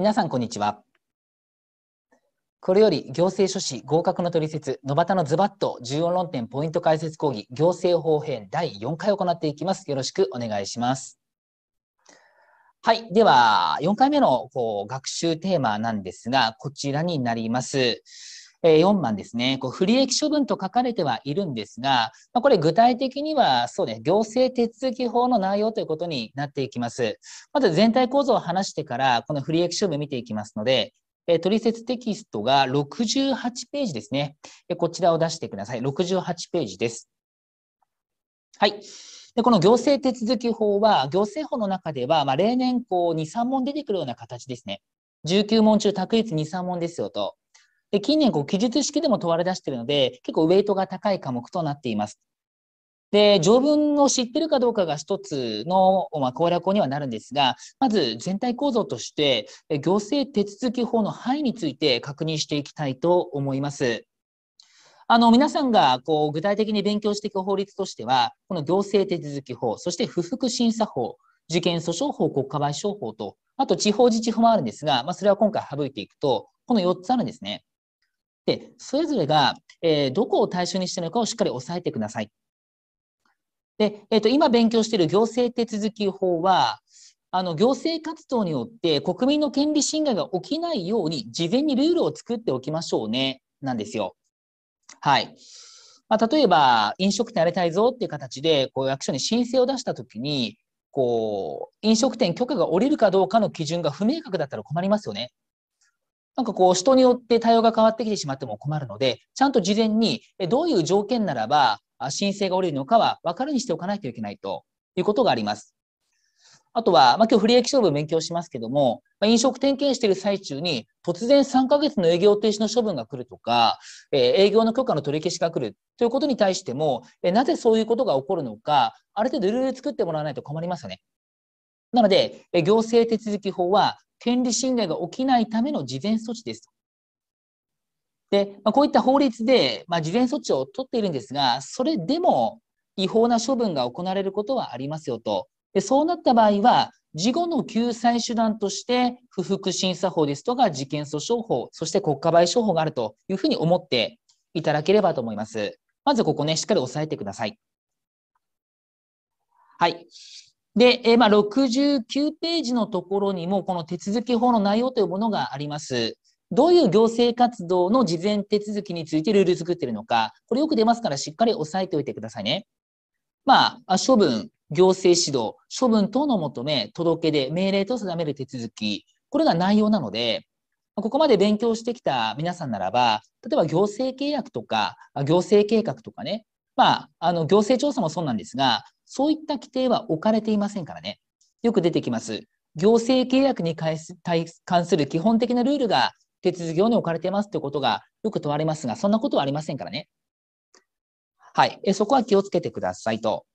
皆さんこんにちはこれより行政書士合格の取説野端のズバッと重要論点ポイント解説講義行政法編第4回を行っていきますよろしくお願いしますはい。では、4回目のこう学習テーマなんですが、こちらになります。4番ですね、こう不利益処分と書かれてはいるんですが、これ具体的にはそうね、行政手続き法の内容ということになっていきます。まず全体構造を話してから、この不利益処分見ていきますので、え取説テキストが68ページですね。こちらを出してください。68ページです。はい。でこの行政手続き法は、行政法の中では、まあ、例年こう2、3問出てくるような形ですね。19問中、択一2、3問ですよと。で近年こう記述式でも問われ出しているので結構ウェイトが高い科目となっています。で、条文を知ってるかどうかが一つの、まあ、攻略法にはなるんですが、まず全体構造として、行政手続き法の範囲について確認していきたいと思います。あの、皆さんが、こう、具体的に勉強していく法律としては、この行政手続き法、そして不服審査法、事件訴訟法、国家賠償法と、あと地方自治法もあるんですが、まあ、それは今回省いていくと、この4つあるんですね。で、それぞれが、えー、どこを対象にしているのかをしっかり押さえてください。で、えっ、ー、と、今勉強している行政手続き法は、あの、行政活動によって国民の権利侵害が起きないように、事前にルールを作っておきましょうね、なんですよ。はい。まあ、例えば、飲食店やりたいぞっていう形で、こう、役所に申請を出したときに、こう、飲食店許可が下りるかどうかの基準が不明確だったら困りますよね。なんかこう、人によって対応が変わってきてしまっても困るので、ちゃんと事前に、どういう条件ならば、申請が下りるのかは分かるにしておかないといけないということがあります。あとは、まあ、今日不利益処分勉強しますけども、まあ、飲食点検している最中に、突然3ヶ月の営業停止の処分が来るとか、えー、営業の許可の取り消しが来るということに対しても、えー、なぜそういうことが起こるのか、ある程度ルール作ってもらわないと困りますよね。なので、行政手続法は権利侵害が起きないための事前措置ですと。で、まあ、こういった法律で、まあ、事前措置を取っているんですが、それでも違法な処分が行われることはありますよと。でそうなった場合は、事後の救済手段として、不服審査法ですとか、事件訴訟法、そして国家賠償法があるというふうに思っていただければと思います。まずここね、しっかり押さえてください。はい。で、えー、まあ、69ページのところにも、この手続き法の内容というものがあります。どういう行政活動の事前手続きについてルール作ってるのか、これよく出ますからしっかり押さえておいてくださいね。まあ、処分、行政指導、処分等の求め、届け出、命令と定める手続き、これが内容なので、ここまで勉強してきた皆さんならば、例えば行政契約とか、行政計画とかね、まあ、あの行政調査もそうなんですが、そういった規定は置かれていませんからね。よく出てきます。行政契約に関する基本的なルールが手続き用に置かれていますということがよく問われますが、そんなことはありませんからね。はい。えそこは気をつけてくださいと。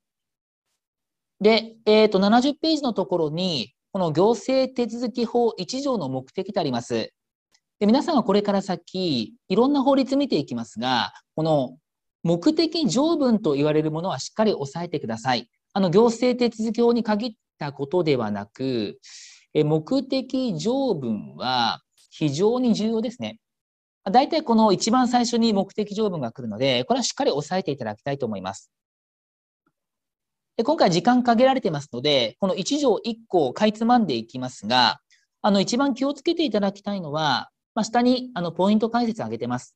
で、えっ、ー、と、70ページのところに、この行政手続き法1条の目的とあります。で皆さんはこれから先、いろんな法律見ていきますが、この目的条文と言われるものはしっかり押さえてください。あの、行政手続き法に限ったことではなく、え目的条文は非常に重要ですね。大体この一番最初に目的条文が来るので、これはしっかり押さえていただきたいと思います。で今回時間限られてますので、この1条1項をかいつまんでいきますが、あの一番気をつけていただきたいのは、まあ、下にあのポイント解説を挙げてます。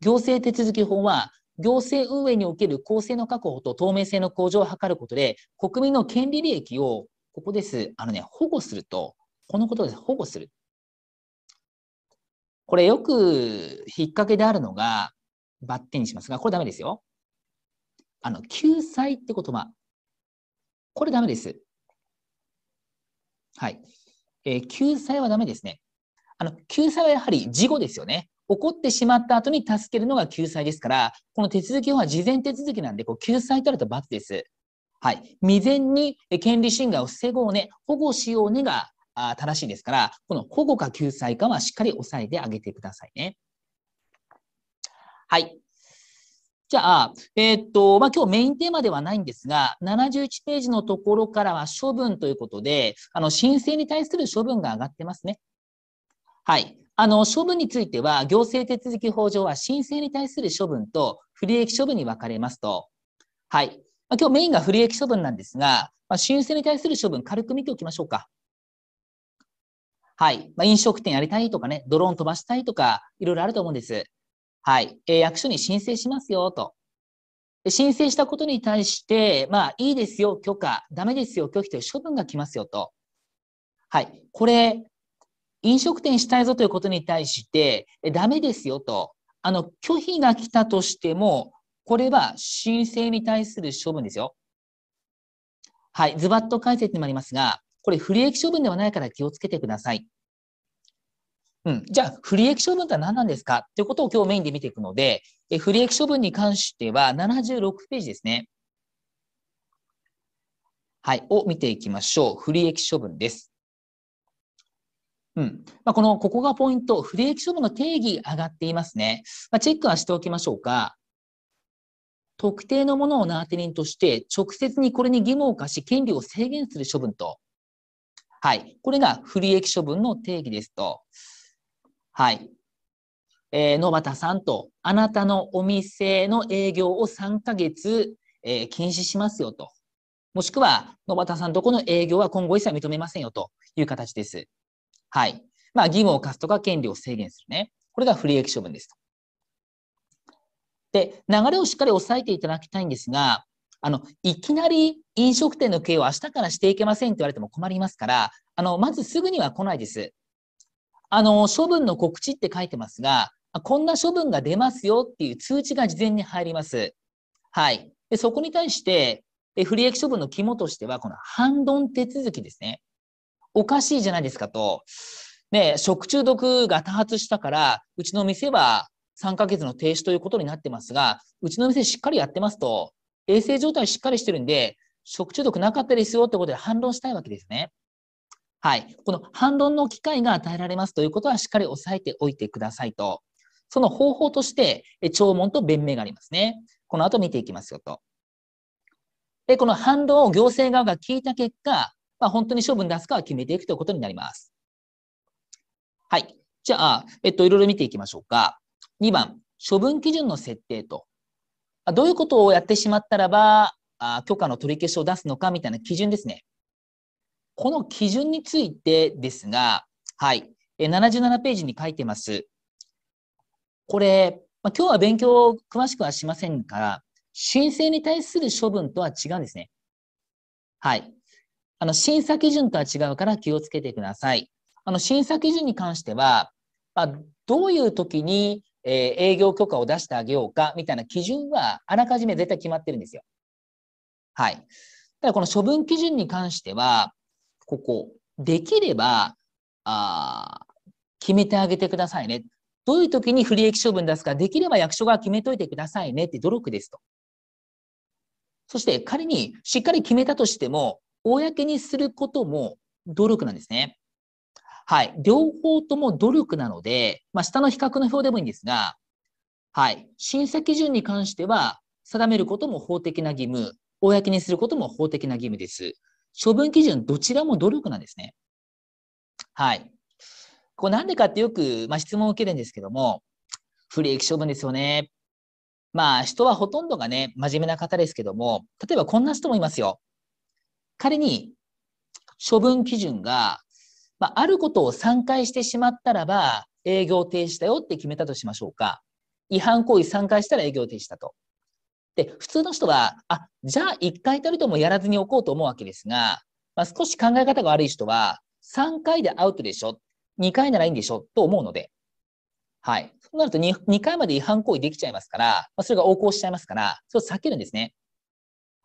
行政手続法は行政運営における公正の確保と透明性の向上を図ることで、国民の権利利益を、ここです、あのね、保護すると、このことです、保護する。これよく引っ掛けであるのが、バッテンにしますが、これダメですよ。あの、救済って言葉。これダメです。はい。えー、救済はダメですね。あの、救済はやはり事後ですよね。起こってしまった後に助けるのが救済ですから、この手続き法は事前手続きなんで、こう救済とあると罰です。はい。未然に権利侵害を防ごうね、保護しようねが正しいですから、この保護か救済かはしっかり押さえてあげてくださいね。はい。じゃあ、えー、っと、まあ、今日メインテーマではないんですが、71ページのところからは処分ということで、あの、申請に対する処分が上がってますね。はい。あの、処分については、行政手続き法上は申請に対する処分と不利益処分に分かれますと。はい。まあ、今日メインが不利益処分なんですが、まあ、申請に対する処分、軽く見ておきましょうか。はい。まあ、飲食店やりたいとかね、ドローン飛ばしたいとか、いろいろあると思うんです。はい。えー、役所に申請しますよ、と。で申請したことに対して、まあ、いいですよ、許可、ダメですよ、拒否という処分が来ますよ、と。はい。これ、飲食店したいぞということに対して、ダメですよと、あの、拒否が来たとしても、これは申請に対する処分ですよ。はい、ズバッと解説にもありますが、これ不利益処分ではないから気をつけてください。うん、じゃあ、不利益処分とは何なんですかということを今日メインで見ていくので、え不利益処分に関しては76ページですね。はい、を見ていきましょう。不利益処分です。うん。まあ、この、ここがポイント、不利益処分の定義上がっていますね。まあ、チェックはしておきましょうか。特定のものを名当て人として、直接にこれに義務を課し、権利を制限する処分と。はい。これが不利益処分の定義ですと。はい。えー、野端さんと、あなたのお店の営業を3ヶ月、えー、禁止しますよと。もしくは、野端さんとこの営業は今後一切認めませんよという形です。はい。まあ、義務を課すとか権利を制限するね。これが不利益処分ですと。で、流れをしっかり押さえていただきたいんですが、あの、いきなり飲食店の経営を明日からしていけませんって言われても困りますから、あの、まずすぐには来ないです。あの、処分の告知って書いてますが、こんな処分が出ますよっていう通知が事前に入ります。はい。でそこに対して、不利益処分の肝としては、この反論手続きですね。おかしいじゃないですかと。ね、食中毒が多発したから、うちの店は3ヶ月の停止ということになってますが、うちの店しっかりやってますと、衛生状態しっかりしてるんで、食中毒なかったですよってことで反論したいわけですね。はい。この反論の機会が与えられますということはしっかり押さえておいてくださいと。その方法として、聴聞と弁明がありますね。この後見ていきますよと。この反論を行政側が聞いた結果、まあ、本当に処分出すかは決めていくということになります。はい。じゃあ、えっと、いろいろ見ていきましょうか。2番、処分基準の設定と。どういうことをやってしまったらば、あ許可の取り消しを出すのかみたいな基準ですね。この基準についてですが、はい。77ページに書いてます。これ、まあ、今日は勉強を詳しくはしませんから、申請に対する処分とは違うんですね。はい。あの、審査基準とは違うから気をつけてください。あの、審査基準に関しては、まあ、どういう時に、え営業許可を出してあげようかみたいな基準はあらかじめ絶対決まってるんですよ。はい。ただこの処分基準に関しては、ここ、できれば、あ決めてあげてくださいね。どういう時に不利益処分出すか、できれば役所が決めといてくださいねって努力ですと。そして仮にしっかり決めたとしても、公にすることも努力なんですね。はい。両方とも努力なので、まあ、下の比較の表でもいいんですが、はい。審査基準に関しては、定めることも法的な義務、公にすることも法的な義務です。処分基準、どちらも努力なんですね。はい。これなんでかってよく、まあ、質問を受けるんですけども、不利益処分ですよね。まあ、人はほとんどがね、真面目な方ですけども、例えばこんな人もいますよ。仮に処分基準が、まあ、あることを3回してしまったらば、営業停止だよって決めたとしましょうか。違反行為3回したら営業停止だと。で、普通の人は、あ、じゃあ1回たりともやらずに置こうと思うわけですが、まあ、少し考え方が悪い人は、3回でアウトでしょ、2回ならいいんでしょ、と思うので、はい。そうなると 2, 2回まで違反行為できちゃいますから、まあ、それが横行しちゃいますから、それを避けるんですね。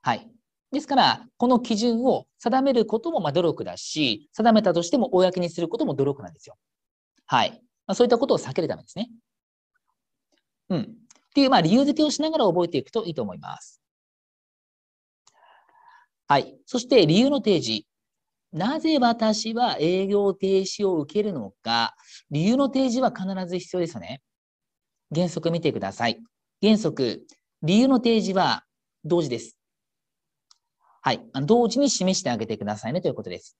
はい。ですから、この基準を定めることもま努力だし、定めたとしても公にすることも努力なんですよ。はい。まあ、そういったことを避けるためですね。うん。っていう、まあ、理由付けをしながら覚えていくといいと思います。はい。そして、理由の提示。なぜ私は営業停止を受けるのか。理由の提示は必ず必要ですよね。原則見てください。原則、理由の提示は同時です。はい、同時に示してあげてくださいねということです。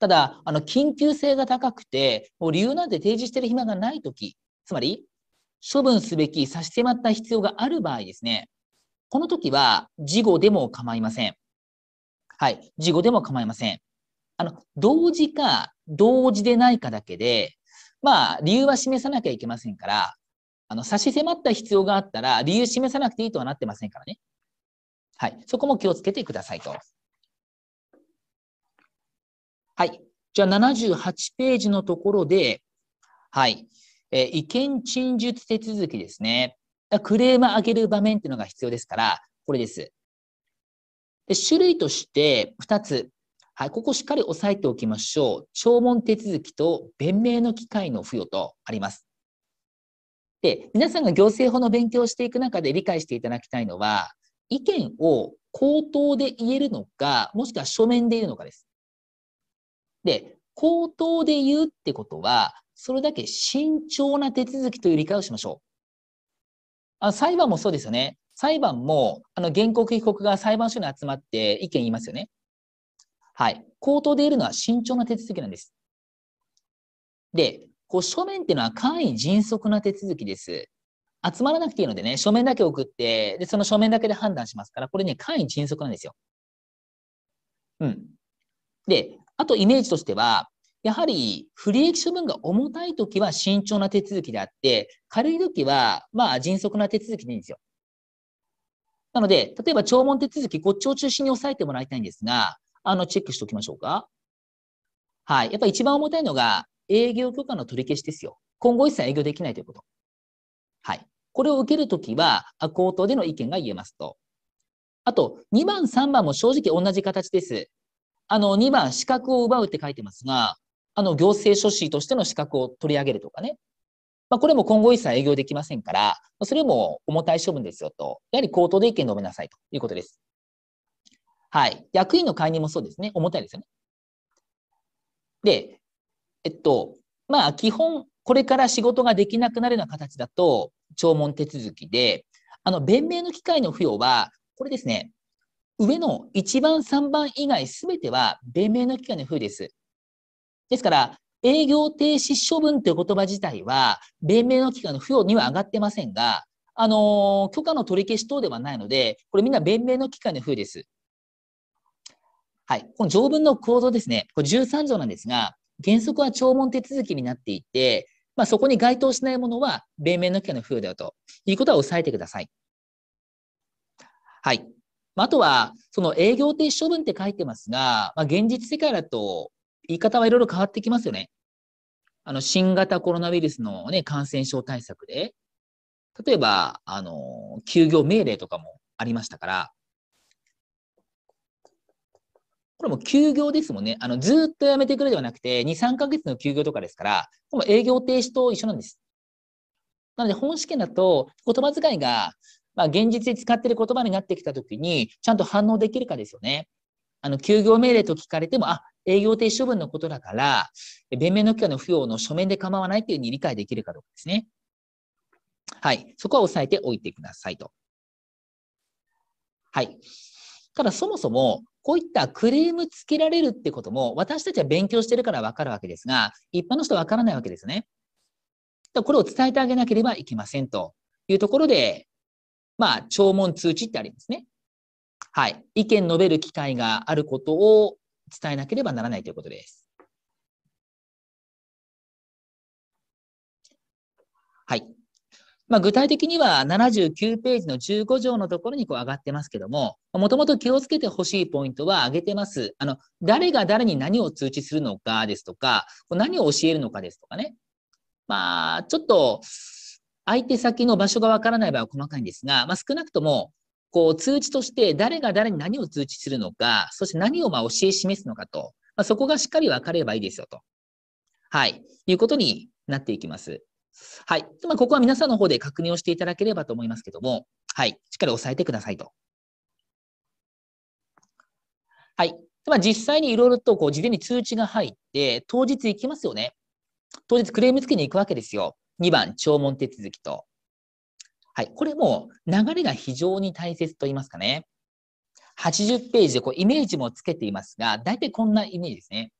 ただ、あの緊急性が高くて、もう理由なんて提示してる暇がないとき、つまり、処分すべき差し迫った必要がある場合ですね、この時は、事後でも構いません。はい、事後でも構いません。あの、同時か同時でないかだけで、まあ、理由は示さなきゃいけませんから、あの、差し迫った必要があったら、理由示さなくていいとはなってませんからね。はい。そこも気をつけてくださいと。はい。じゃあ78ページのところで、はい。えー、意見陳述手続きですね。クレーム上げる場面っていうのが必要ですから、これです。で種類として2つ。はい。ここしっかり押さえておきましょう。聴聞手続きと弁明の機会の付与とあります。で、皆さんが行政法の勉強をしていく中で理解していただきたいのは、意見を口頭で言えるのか、もしくは書面で言うのかです。で、口頭で言うってことは、それだけ慎重な手続きという理解をしましょう。あ裁判もそうですよね。裁判も、あの、原告被告が裁判所に集まって意見言いますよね。はい。口頭で言えるのは慎重な手続きなんです。で、こう書面っていうのは簡易迅速な手続きです。集まらなくていいのでね、書面だけ送って、で、その書面だけで判断しますから、これね、簡易迅速なんですよ。うん。で、あとイメージとしては、やはり不利益処分が重たいときは慎重な手続きであって、軽いときは、まあ、迅速な手続きでいいんですよ。なので、例えば、聴聞手続き、こっちを中心に押さえてもらいたいんですが、あの、チェックしておきましょうか。はい。やっぱり一番重たいのが、営業許可の取り消しですよ。今後一切営業できないということ。これを受けるときは、口頭での意見が言えますと。あと、2番、3番も正直同じ形です。あの、2番、資格を奪うって書いてますが、あの、行政書士としての資格を取り上げるとかね。まあ、これも今後一切営業できませんから、それも重たい処分ですよと。やはり口頭で意見述べなさいということです。はい。役員の解任もそうですね。重たいですよね。で、えっと、まあ、基本、これから仕事ができなくなるような形だと、聴聞手続きで、あの、弁明の機会の付与は、これですね、上の1番、3番以外すべては弁明の機会の付与です。ですから、営業停止処分という言葉自体は、弁明の機会の付与には上がってませんが、あのー、許可の取り消し等ではないので、これみんな弁明の機会の付与です。はい。この条文の構造ですね。これ13条なんですが、原則は聴聞手続きになっていて、まあ、そこに該当しないものは、黎明の期間の付与であるということは押さえてください。はい。あとは、その営業停止処分って書いてますが、まあ、現実世界だと言い方はいろいろ変わってきますよね。あの、新型コロナウイルスのね、感染症対策で、例えば、あの、休業命令とかもありましたから、これも休業ですもんね。あの、ずっと辞めてくれではなくて、2、3ヶ月の休業とかですから、この営業停止と一緒なんです。なので、本試験だと、言葉遣いが、まあ、現実で使っている言葉になってきたときに、ちゃんと反応できるかですよね。あの、休業命令と聞かれても、あ、営業停止処分のことだから、弁明の期間の付与の書面で構わないというふうに理解できるかどうかですね。はい。そこは押さえておいてくださいと。はい。ただ、そもそも、こういったクレームつけられるってことも、私たちは勉強してるからわかるわけですが、一般の人はわからないわけですね。これを伝えてあげなければいけませんというところで、まあ、聴聞通知ってありますね。はい。意見述べる機会があることを伝えなければならないということです。はい。まあ、具体的には79ページの15条のところにこう上がってますけども、もともと気をつけてほしいポイントは挙げてます。あの、誰が誰に何を通知するのかですとか、何を教えるのかですとかね。まあ、ちょっと、相手先の場所がわからない場合は細かいんですが、まあ、少なくとも、こう、通知として誰が誰に何を通知するのか、そして何をまあ教え示すのかと、まあ、そこがしっかりわかればいいですよと。はい。いうことになっていきます。はい。まあ、ここは皆さんの方で確認をしていただければと思いますけども、はい。しっかり押さえてくださいと。はい。まあ、実際にいろいろとこう事前に通知が入って、当日行きますよね。当日クレーム付けに行くわけですよ。2番、聴聞手続きと。はい。これも流れが非常に大切と言いますかね。80ページでこうイメージもつけていますが、大体こんなイメージですね。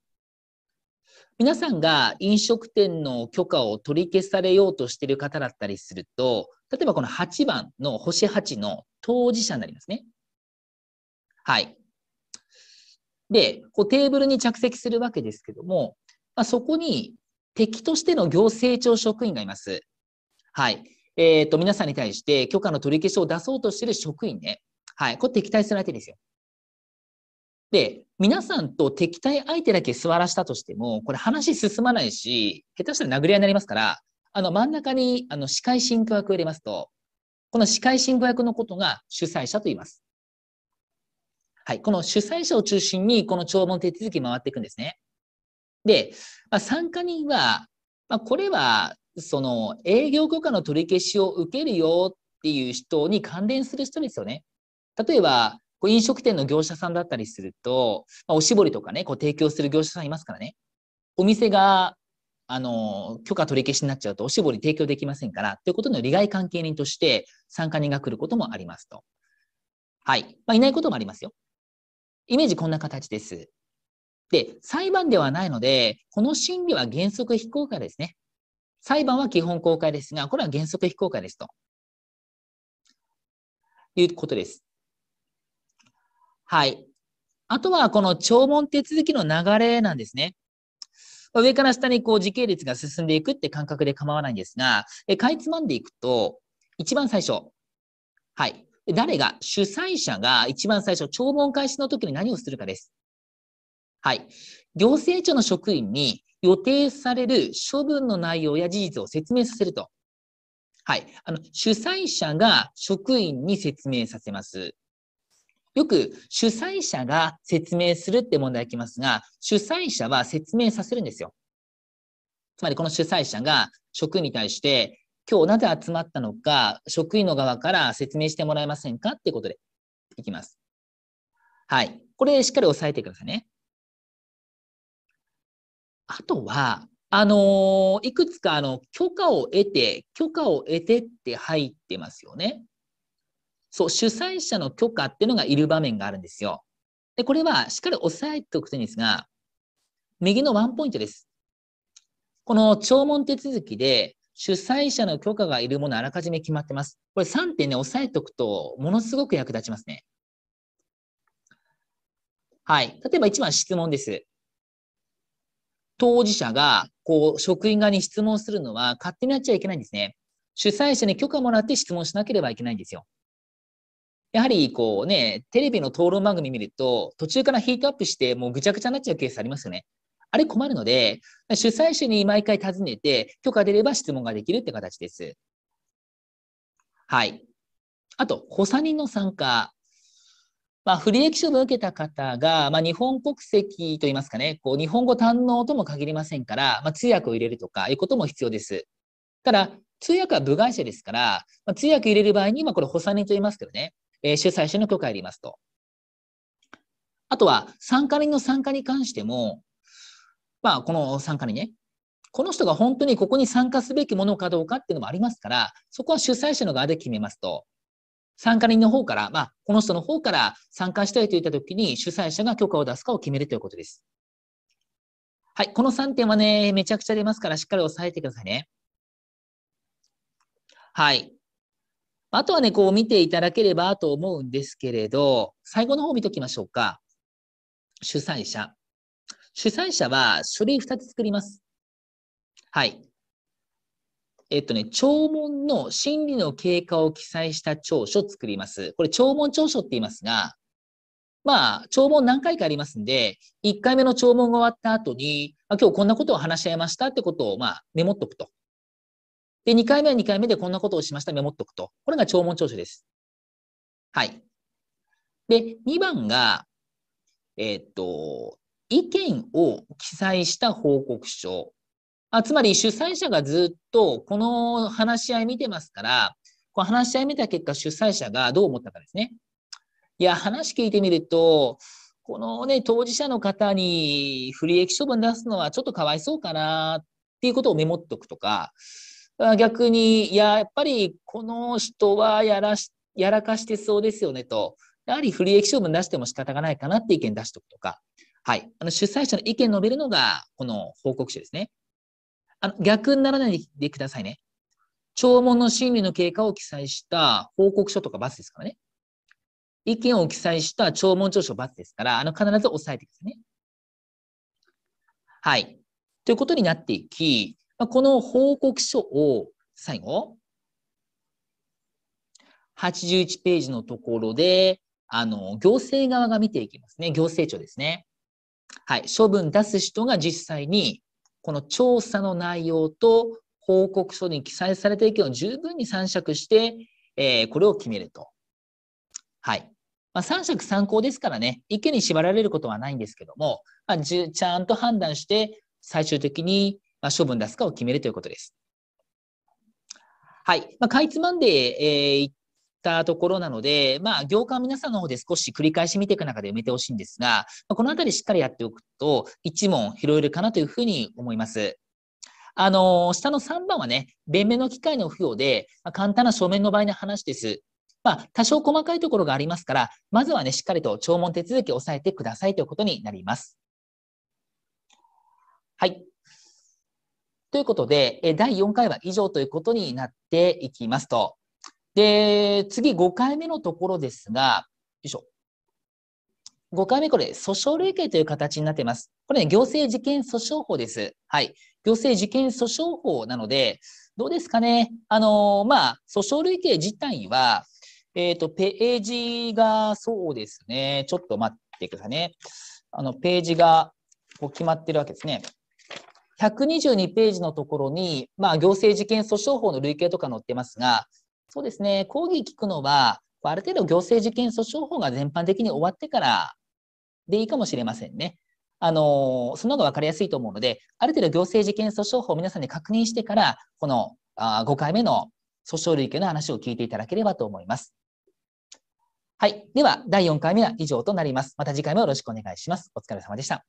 皆さんが飲食店の許可を取り消されようとしている方だったりすると、例えばこの8番の星8の当事者になりますね。はい。で、こうテーブルに着席するわけですけども、まあ、そこに敵としての行政庁職員がいます。はい。えっ、ー、と、皆さんに対して許可の取り消しを出そうとしてる職員ね。はい。これ敵対する相手ですよ。で、皆さんと敵対相手だけ座らしたとしても、これ話進まないし、下手したら殴り合いになりますから、あの真ん中にあの司会進行役を入れますと、この司会進行役のことが主催者と言います。はい。この主催者を中心に、この聴聞手続き回っていくんですね。で、まあ、参加人は、まあ、これは、その営業許可の取り消しを受けるよっていう人に関連する人ですよね。例えば、こう飲食店の業者さんだったりすると、まあ、おしぼりとかね、こう提供する業者さんいますからね、お店が、あの、許可取り消しになっちゃうとおしぼり提供できませんから、ということの利害関係人として参加人が来ることもありますと。はい。まあ、いないこともありますよ。イメージこんな形です。で、裁判ではないので、この審理は原則非公開ですね。裁判は基本公開ですが、これは原則非公開ですと。いうことです。はい。あとは、この聴聞手続きの流れなんですね。上から下にこう時系列が進んでいくって感覚で構わないんですが、えかいつまんでいくと、一番最初。はい。誰が、主催者が一番最初、聴聞開始の時に何をするかです。はい。行政庁の職員に予定される処分の内容や事実を説明させると。はい。あの、主催者が職員に説明させます。よく主催者が説明するって問題がきますが、主催者は説明させるんですよ。つまりこの主催者が職員に対して、今日なぜ集まったのか、職員の側から説明してもらえませんかっていうことでいきます。はい。これしっかり押さえてくださいね。あとは、あのー、いくつかあの許可を得て、許可を得てって入ってますよね。そう、主催者の許可っていうのがいる場面があるんですよ。で、これはしっかり押さえておくといいんですが、右のワンポイントです。この聴聞手続きで主催者の許可がいるものあらかじめ決まってます。これ3点ね、押さえておくと、ものすごく役立ちますね。はい。例えば1番質問です。当事者が、こう、職員側に質問するのは勝手になっちゃいけないんですね。主催者に許可もらって質問しなければいけないんですよ。やはりこうね、テレビの討論番組見ると、途中からヒートアップして、もうぐちゃぐちゃになっちゃうケースありますよね。あれ困るので、主催者に毎回尋ねて、許可出れば質問ができるって形です。はい。あと、補佐人の参加。まあ、不利益処分を受けた方が、まあ、日本国籍といいますかね、こう日本語堪能とも限りませんから、まあ、通訳を入れるとかいうことも必要です。ただ、通訳は部外者ですから、まあ、通訳入れる場合に、まあ、これ補佐人と言いますけどね、えー、主催者の許可いりますと。あとは、参加人の参加に関しても、まあ、この参加にね、この人が本当にここに参加すべきものかどうかっていうのもありますから、そこは主催者の側で決めますと。参加人の方から、まあ、この人の方から参加したいと言ったときに、主催者が許可を出すかを決めるということです。はい、この3点はね、めちゃくちゃ出ますから、しっかり押さえてくださいね。はい。あとはね、こう見ていただければと思うんですけれど、最後の方見ときましょうか。主催者。主催者は書類2つ作ります。はい。えっとね、聴聞の審理の経過を記載した調書を作ります。これ、聴聞調書って言いますが、まあ、聴聞何回かありますんで、1回目の聴聞が終わった後に、まあ、今日こんなことを話し合いましたってことを、まあ、メモっとくと。で、2回目は2回目でこんなことをしました、メモっとくと。これが聴聞聴取です。はい。で、2番が、えー、っと、意見を記載した報告書。あつまり、主催者がずっとこの話し合い見てますから、この話し合い見た結果、主催者がどう思ったかですね。いや、話聞いてみると、このね、当事者の方に不利益処分出すのはちょっとかわいそうかなっていうことをメモっとくとか、逆に、いや、やっぱりこの人はやらし、やらかしてそうですよねと、やはり不利益処分出しても仕方がないかなって意見出しておくとか、はい。あの、主催者の意見述べるのが、この報告書ですね。あの、逆にならないでくださいね。聴聞の審理の経過を記載した報告書とか罰ですからね。意見を記載した聴聞調書罰ですから、あの、必ず押さえてくださいね。はい。ということになっていき、この報告書を最後、81ページのところで、あの、行政側が見ていきますね。行政庁ですね。はい。処分出す人が実際に、この調査の内容と報告書に記載されているを十分に参酌して、えー、これを決めると。はい。まあ、三尺参考ですからね、意見に縛られることはないんですけども、まあ、ちゃんと判断して、最終的にまあ、処分出すかを決めるということです。はい。まあ、かいつまんで、えー、たところなので、まあ、業界皆さんの方で少し繰り返し見ていく中で埋めてほしいんですが、このあたりしっかりやっておくと、1問拾えるかなというふうに思います。あの、下の3番はね、弁明の機会の付与で、まあ、簡単な書面の場合の話です。まあ、多少細かいところがありますから、まずはね、しっかりと聴聞手続きを抑えてくださいということになります。はい。ということで、え第4回は以上ということになっていきますと。で、次5回目のところですが、よいしょ。5回目、これ、訴訟類型という形になっています。これ、ね、行政事件訴訟法です。はい。行政事件訴訟法なので、どうですかね。あのー、まあ、訴訟類型自体は、えっ、ー、と、ページが、そうですね。ちょっと待ってくださいね。あの、ページが、こう決まってるわけですね。122ページのところに、まあ、行政事件訴訟法の類型とか載ってますが、そうですね、講義聞くのは、ある程度行政事件訴訟法が全般的に終わってからでいいかもしれませんね。あの、その方が分かりやすいと思うので、ある程度行政事件訴訟法を皆さんに確認してから、このあ5回目の訴訟類型の話を聞いていただければと思います。はい。では、第4回目は以上となります。また次回もよろしくお願いします。お疲れ様でした。